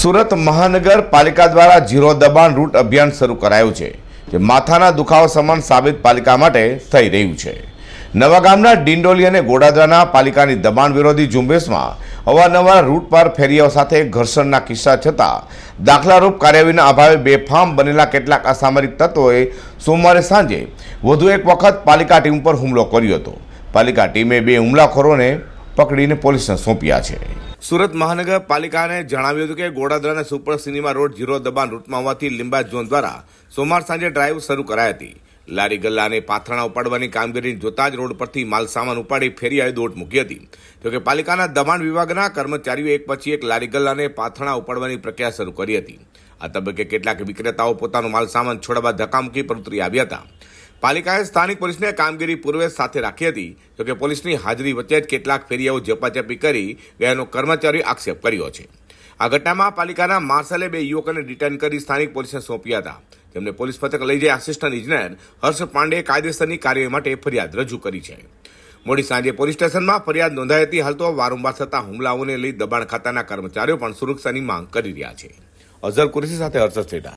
સુરત મહાનગર પાલિકા દ્વારા ઝીરો દબાણ રૂટ અભિયાન શરૂ કરાયું છે જે માથાના દુખાવો સમાન સાબિત પાલિકા માટે થઈ રહ્યું છે નવાગામના ડિંડોલી અને ગોડાદરાના પાલિકાની દબાણ વિરોધી ઝુંબેશમાં અવારનવાર રૂટ પર ફેરીઓ સાથે ઘર્ષણના કિસ્સા છતાં દાખલારૂપ કાર્યવાહીના અભાવે બેફામ બનેલા કેટલાક અસામરિક તત્વોએ સોમવારે સાંજે વધુ એક વખત પાલિકા ટીમ પર હુમલો કર્યો હતો પાલિકા ટીમે બે હુમલાખોરોને પકડીને પોલીસને સોંપ્યા છે સુરત મહાનગરપાલિકાને જણાવ્યું હતું કે અને સુપર સિનેમા રોડ જીરો દબાણ રૂટમાં હોવાથી લીંબા ઝોન દ્વારા સોમવાર સાંજે ડ્રાઈવ શરૂ કરાઈ હતી લારી ગલ્લા અને પાથરણા ઉપાડવાની કામગીરી જોતા જ રોડ પરથી માલ સામાન ઉપાડી ફેરી આવી દોટ મૂકી હતી જોકે પાલિકાના દબાણ વિભાગના કર્મચારીઓ એક પછી એક લારી ગલ્લા અને પાથરણા ઉપાડવાની પ્રક્રિયા શરૂ કરી હતી આ તબક્કે કેટલાક વિક્રેતાઓ પોતાનો માલ સામાન છોડવા ધક્કા મૂકી પર ઉતરી આવ્યા હતા પાલિકાએ સ્થાનિક પોલીસને કામગીરી પૂર્વે સાથે રાખી હતી જોકે પોલીસની હાજરી વચ્ચે જ કેટલાક ફેરિયાઓ ઝપાઝપી કરી ગયાનો કર્મચારી આક્ષેપ કર્યો છે આ ઘટનામાં પાલિકાના માર્શલે બે યુવકોને ડિટેન કરી સ્થાનિક પોલીસને સોંપ્યા હતા તેમને પોલીસ પથક લઈ જઈ આસિસ્ટન્ટ ઇજનેર હર્ષ પાંડે કાયદેસરની કાર્યવાહી માટે ફરિયાદ રજૂ કરી છે મોડી સાંજે પોલીસ સ્ટેશનમાં ફરિયાદ નોંધાઈ હતી હાલ તો વારંવાર થતા હુમલાઓને લઈ દબાણ ખાતાના કર્મચારીઓ પણ સુરક્ષાની માંગ કરી રહ્યા છે અઝર કુરેશી સાથે હર્ષદ સેટા